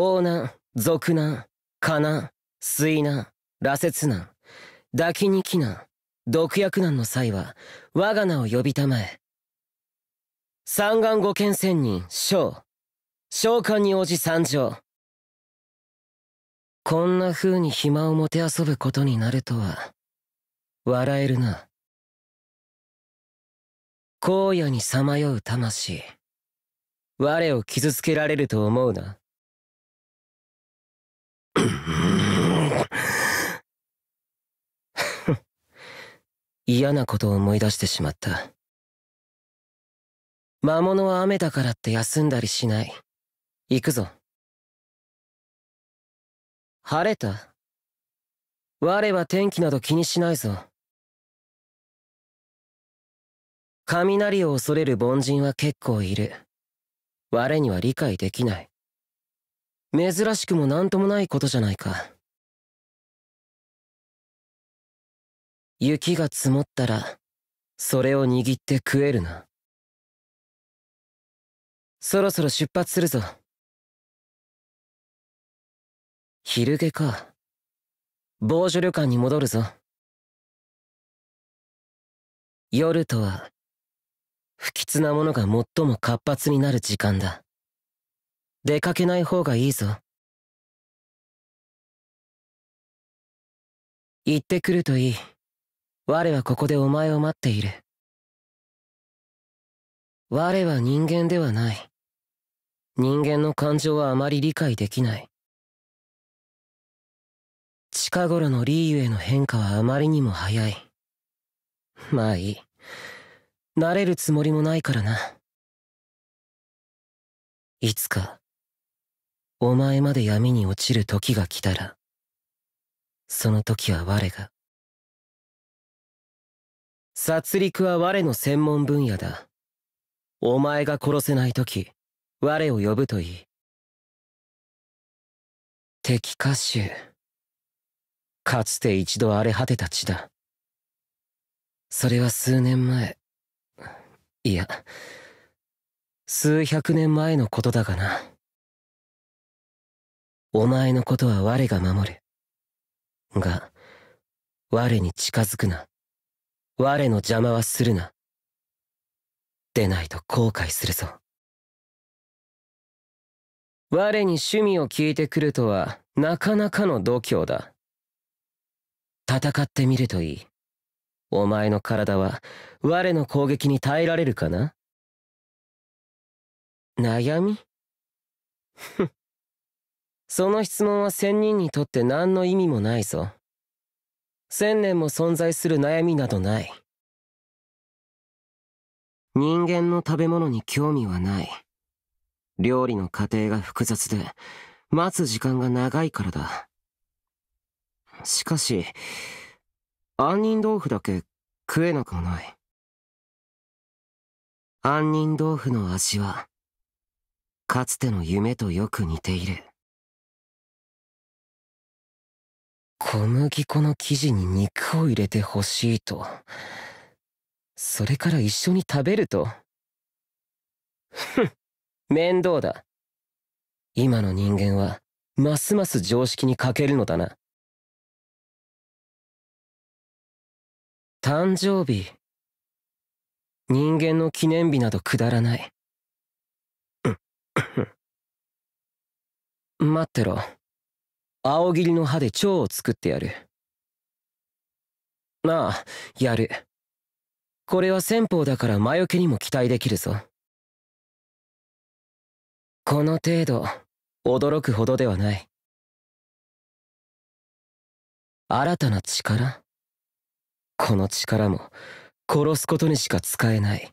王難、俗難、かな、水難、羅刹難、抱きに来難、毒薬難の際は、我が名を呼びたまえ。三眼五剣仙人、将。召喚に応じ参上。こんな風に暇をもてあそぶことになるとは、笑えるな。荒野にさまよう魂。我を傷つけられると思うな。嫌なことを思い出してしまった。魔物は雨だからって休んだりしない。行くぞ。晴れた我は天気など気にしないぞ。雷を恐れる凡人は結構いる。我には理解できない。珍しくも何ともないことじゃないか。雪が積もったら、それを握って食えるな。そろそろ出発するぞ。昼下か。防除旅館に戻るぞ。夜とは、不吉なものが最も活発になる時間だ。出かけない方がいいぞ。行ってくるといい。我はここでお前を待っている我は人間ではない人間の感情はあまり理解できない近頃のリーユへの変化はあまりにも早いまあいい慣れるつもりもないからないつかお前まで闇に落ちる時が来たらその時は我が殺戮は我の専門分野だ。お前が殺せない時、我を呼ぶといい。敵歌手。かつて一度荒れ果てた地だ。それは数年前。いや、数百年前のことだがな。お前のことは我が守る。が、我に近づくな。我の邪魔はするな。でないと後悔するぞ。我に趣味を聞いてくるとは、なかなかの度胸だ。戦ってみるといい。お前の体は、我の攻撃に耐えられるかな悩みふん。その質問は仙人にとって何の意味もないぞ。千年も存在する悩みなどない人間の食べ物に興味はない料理の過程が複雑で待つ時間が長いからだしかし杏仁豆腐だけ食えなくもない杏仁豆腐の味はかつての夢とよく似ている小麦粉の生地に肉を入れてほしいと。それから一緒に食べると。ふん、面倒だ。今の人間は、ますます常識に欠けるのだな。誕生日。人間の記念日などくだらない。待ってろ。青霧の歯で蝶を作ってやる。なあ、やる。これは戦法だから魔除けにも期待できるぞ。この程度、驚くほどではない。新たな力この力も殺すことにしか使えない。